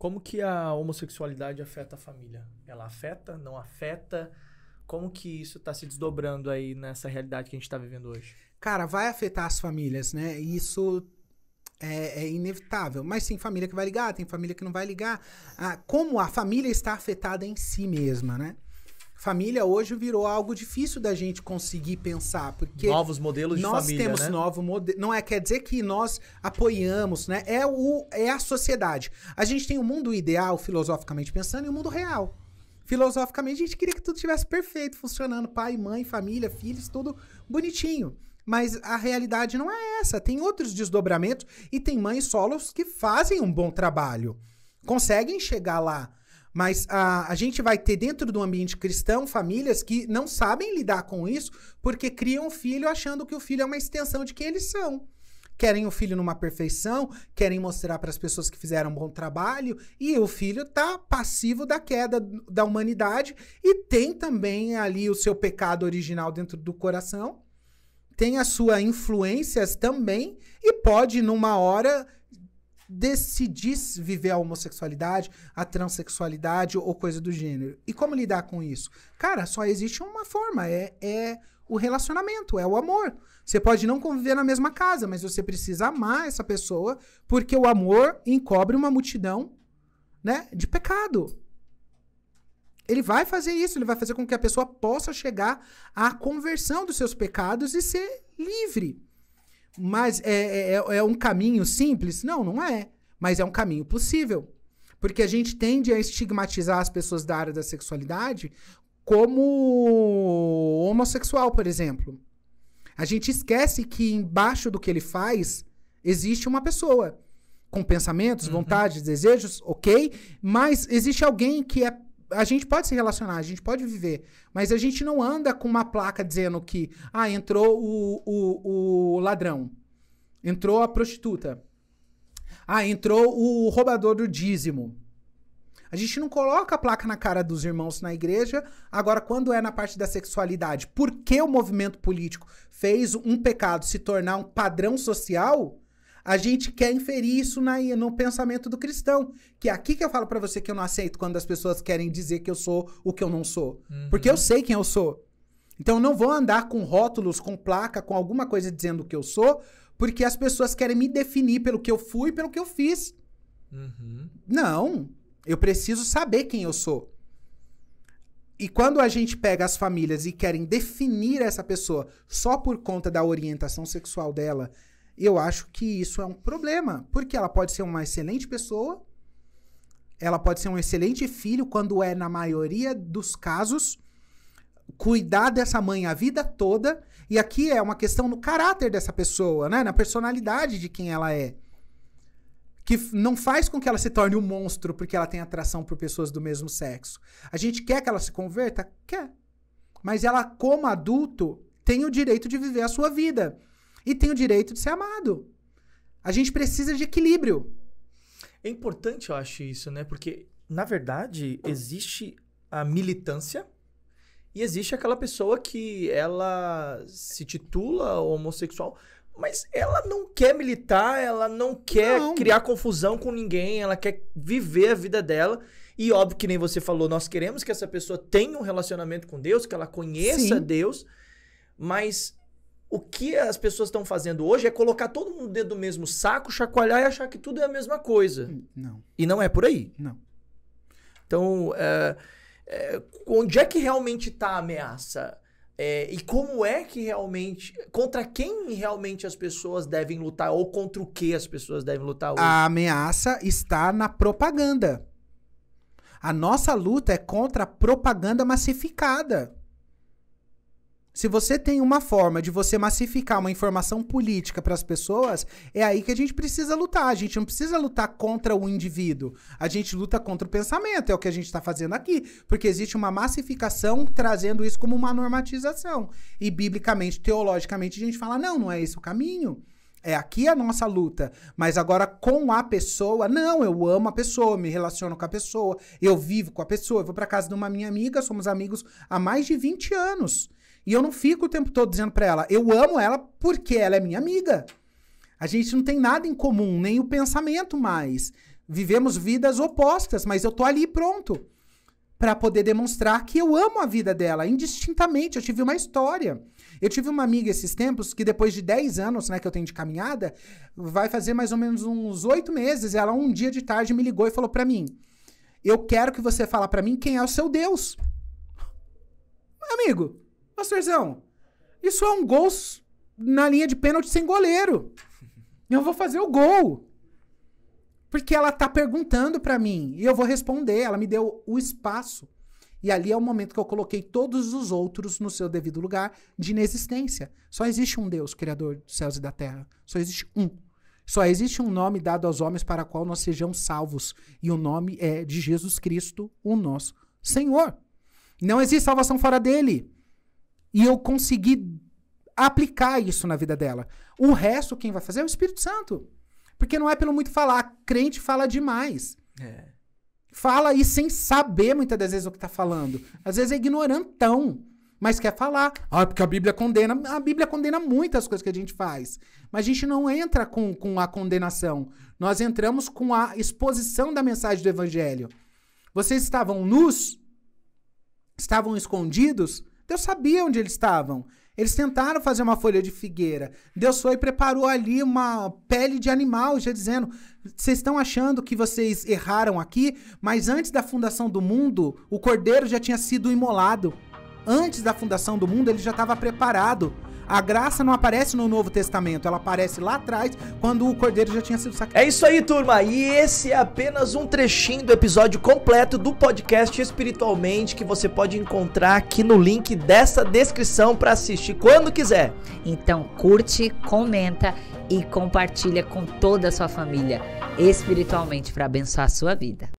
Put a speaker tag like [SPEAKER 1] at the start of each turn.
[SPEAKER 1] Como que a homossexualidade afeta a família? Ela afeta? Não afeta? Como que isso está se desdobrando aí nessa realidade que a gente está vivendo hoje?
[SPEAKER 2] Cara, vai afetar as famílias, né? Isso é, é, inevitável. Mas tem família que vai ligar, tem família que não vai ligar. Ah, como a família está afetada em si mesma, né? família hoje virou algo difícil da gente conseguir pensar, porque novos modelos de família nós temos né? novo modelo. Não é quer dizer que nós apoiamos, né? É o é a sociedade. A gente tem o um mundo ideal filosoficamente pensando e o um mundo real. Filosoficamente a gente queria que tudo tivesse perfeito, funcionando, pai, mãe, família, filhos, tudo bonitinho. Mas a realidade não é essa. Tem outros desdobramentos e tem mães solos que fazem um bom trabalho, conseguem chegar lá mas a, ah, a gente vai ter dentro do ambiente cristão famílias que não sabem lidar com isso porque criam um filho achando que o filho é uma extensão de quem eles são. Querem o filho numa perfeição, querem mostrar para as pessoas que fizeram um bom trabalho, e o filho tá passivo da queda da humanidade e tem também ali o seu pecado original dentro do coração tem as suas influências também e pode, numa hora, decidir viver a homossexualidade, a transexualidade ou coisa do gênero. E como lidar com isso? Cara, só existe uma forma, é, é o relacionamento, é o amor. Você pode não conviver na mesma casa, mas você precisa amar essa pessoa, porque o amor encobre uma multidão, né, de pecado. Ele vai fazer isso, ele vai fazer com que a pessoa possa chegar à conversão dos seus pecados e ser livre. Mas é, é, é, é um caminho simples? Não, não é. Mas é um caminho possível. Porque a gente tende a estigmatizar as pessoas da área da sexualidade como homossexual, por exemplo. A gente esquece que embaixo do que ele faz existe uma pessoa com pensamentos, uhum. vontades, desejos, ok, mas existe alguém que é a gente pode se relacionar, a gente pode viver, mas a gente não anda com uma placa dizendo que, ah, entrou o, o, o ladrão, entrou a prostituta, ah, entrou o roubador do dízimo. A gente não coloca a placa na cara dos irmãos na igreja. Agora, quando é na parte da sexualidade, porque o movimento político fez um pecado se tornar um padrão social, a gente quer inferir isso na, no pensamento do cristão. Que é aqui que eu falo para você que eu não aceito quando as pessoas querem dizer que eu sou o que eu não sou. Uhum. Porque eu sei quem eu sou. Então eu não vou andar com rótulos, com placa, com alguma coisa dizendo o que eu sou, porque as pessoas querem me definir pelo que eu fui e pelo que eu fiz. Uhum. Não. Eu preciso saber quem eu sou. E quando a gente pega as famílias e querem definir essa pessoa só por conta da orientação sexual dela, eu acho que isso é um problema, porque ela pode ser uma excelente pessoa, ela pode ser um excelente filho quando é, na maioria dos casos, cuidar dessa mãe a vida toda. E aqui é uma questão no caráter dessa pessoa, né? Na personalidade de quem ela é. Que não faz com que ela se torne um monstro porque ela tem atração por pessoas do mesmo sexo. A gente quer que ela se converta? Quer. Mas ela, como adulto, tem o direito de viver a sua vida e tem o direito de ser amado. A gente precisa de equilíbrio.
[SPEAKER 1] É importante, eu acho, isso, né? Porque, na verdade, existe a militância e existe aquela pessoa que ela se titula homossexual, mas ela não quer militar, ela não quer não. criar confusão com ninguém, ela quer viver a vida dela. E óbvio que nem você falou, nós queremos que essa pessoa tenha um relacionamento com Deus, que ela conheça Sim. Deus, mas o que as pessoas estão fazendo hoje é colocar todo mundo dentro do mesmo saco, chacoalhar e achar que tudo é a mesma coisa. Hum, não. E não é por aí. Não. Então, é, é, onde é que realmente está a ameaça? É, e como é que realmente. Contra quem realmente as pessoas devem lutar? Ou contra o que as pessoas devem lutar hoje? A
[SPEAKER 2] ameaça está na propaganda. A nossa luta é contra a propaganda massificada. Se você tem uma forma de você massificar uma informação política para as pessoas, é aí que a gente precisa lutar. A gente não precisa lutar contra o indivíduo. A gente luta contra o pensamento, é o que a gente está fazendo aqui. Porque existe uma massificação trazendo isso como uma normatização. E biblicamente, teologicamente, a gente fala: não, não é esse o caminho é aqui é a nossa luta, mas agora com a pessoa, não, eu amo a pessoa, me relaciono com a pessoa, eu vivo com a pessoa, eu vou para casa de uma minha amiga, somos amigos há mais de 20 anos. E eu não fico o tempo todo dizendo para ela, eu amo ela porque ela é minha amiga. A gente não tem nada em comum, nem o pensamento mais. Vivemos vidas opostas, mas eu tô ali pronto para poder demonstrar que eu amo a vida dela, indistintamente. Eu tive uma história. Eu tive uma amiga esses tempos que, depois de 10 anos né, que eu tenho de caminhada, vai fazer mais ou menos uns 8 meses. Ela, um dia de tarde, me ligou e falou para mim: Eu quero que você fale para mim quem é o seu Deus. Meu amigo, pastorzão, isso é um gol na linha de pênalti sem goleiro. Eu vou fazer o gol. Porque ela tá perguntando para mim e eu vou responder. Ela me deu o espaço. E ali é o momento que eu coloquei todos os outros no seu devido lugar de inexistência. Só existe um Deus, Criador dos céus e da terra. Só existe um. Só existe um nome dado aos homens para qual nós sejamos salvos. E o nome é de Jesus Cristo, o nosso Senhor. Não existe salvação fora dele. E eu consegui aplicar isso na vida dela. O resto, quem vai fazer é o Espírito Santo. Porque não é pelo muito falar. Crente fala demais. É. Fala aí sem saber muitas das vezes o que tá falando. Às vezes é ignorantão, mas quer falar. Ah, porque a Bíblia condena. A Bíblia condena muitas coisas que a gente faz. Mas a gente não entra com, com a condenação. Nós entramos com a exposição da mensagem do Evangelho. Vocês estavam nus? Estavam escondidos? Deus sabia onde eles estavam. Eles tentaram fazer uma folha de figueira. Deus foi e preparou ali uma pele de animal, já dizendo: vocês estão achando que vocês erraram aqui, mas antes da fundação do mundo, o cordeiro já tinha sido imolado. Antes da fundação do mundo, ele já estava preparado. A graça não aparece no Novo Testamento, ela aparece lá atrás, quando o cordeiro já tinha sido sacrificado. É isso aí, turma. E esse é apenas um
[SPEAKER 1] trechinho do episódio completo do podcast Espiritualmente que você pode encontrar aqui no link dessa descrição para assistir quando quiser. Então, curte, comenta e compartilha com toda a sua família espiritualmente para abençoar a sua vida.